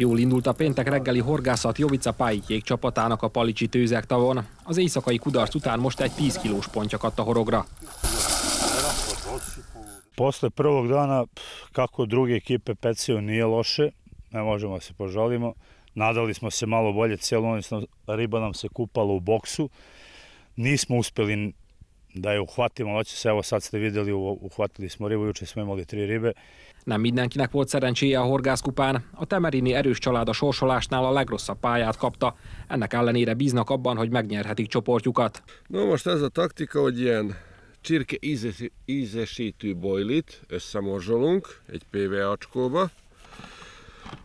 Jól indult a péntek reggeli horgászat Jovica Pájitjék csapatának a Palicsi tőzek tavon. Az éjszakai kudarc után most egy 10 kilós pontyakadt a horogra. Posle prvog dana, kako druge ekipe pecio nije loše, ne možemo se požalimo. Nadali smo se malo bolje, cijelo ono, riba nam se kupala u boksu. Nismo uspeli da je uhvatimo noćas, evo sad ste vidjeli, uhvatili smo ribu, juče smo imali tri ribe. Nem mindenkinek volt szerencséje a horgászkupán. A temerini erős család a sorsolásnál a legrosszabb pályát kapta. Ennek ellenére bíznak abban, hogy megnyerhetik csoportjukat. No most ez a taktika, hogy ilyen csirke ízesítő bojlit összemorzsolunk egy PV acskóba,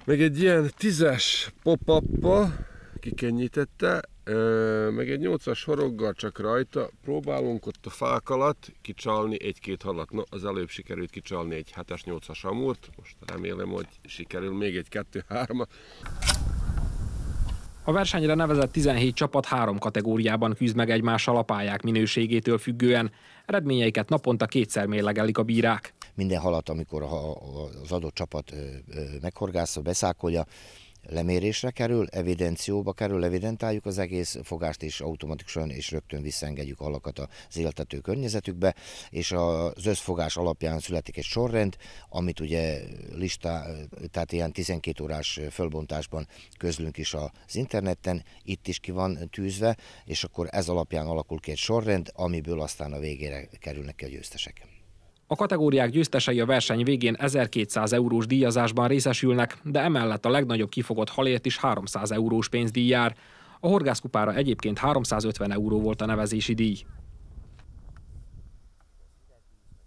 meg egy ilyen tízes pop ki kikenyítette, meg egy 8-as horoggal csak rajta, próbálunk ott a fák alatt kicsalni egy-két halat. Na, az előbb sikerült kicsalni egy 7-es 8-as amúrt, most remélem, hogy sikerül még egy 2-3. A versenyre nevezett 17 csapat három kategóriában küzd meg egymás alapályák minőségétől függően. Eredményeiket naponta kétszer mérlegelik a bírák. Minden halat, amikor az adott csapat meghorgászol, beszákolja, lemérésre kerül, evidencióba kerül, evidentáljuk az egész fogást, és automatikusan és rögtön visszaengedjük a lakat az éltető környezetükbe, és az összfogás alapján születik egy sorrend, amit ugye lista, tehát ilyen 12 órás fölbontásban közlünk is az interneten, itt is ki van tűzve, és akkor ez alapján alakul ki egy sorrend, amiből aztán a végére kerülnek ki a győztesek. A kategóriák győztesei a verseny végén 1200 eurós díjazásban részesülnek, de emellett a legnagyobb kifogott halért is 300 eurós pénzdíj jár. A horgászkupára egyébként 350 euró volt a nevezési díj.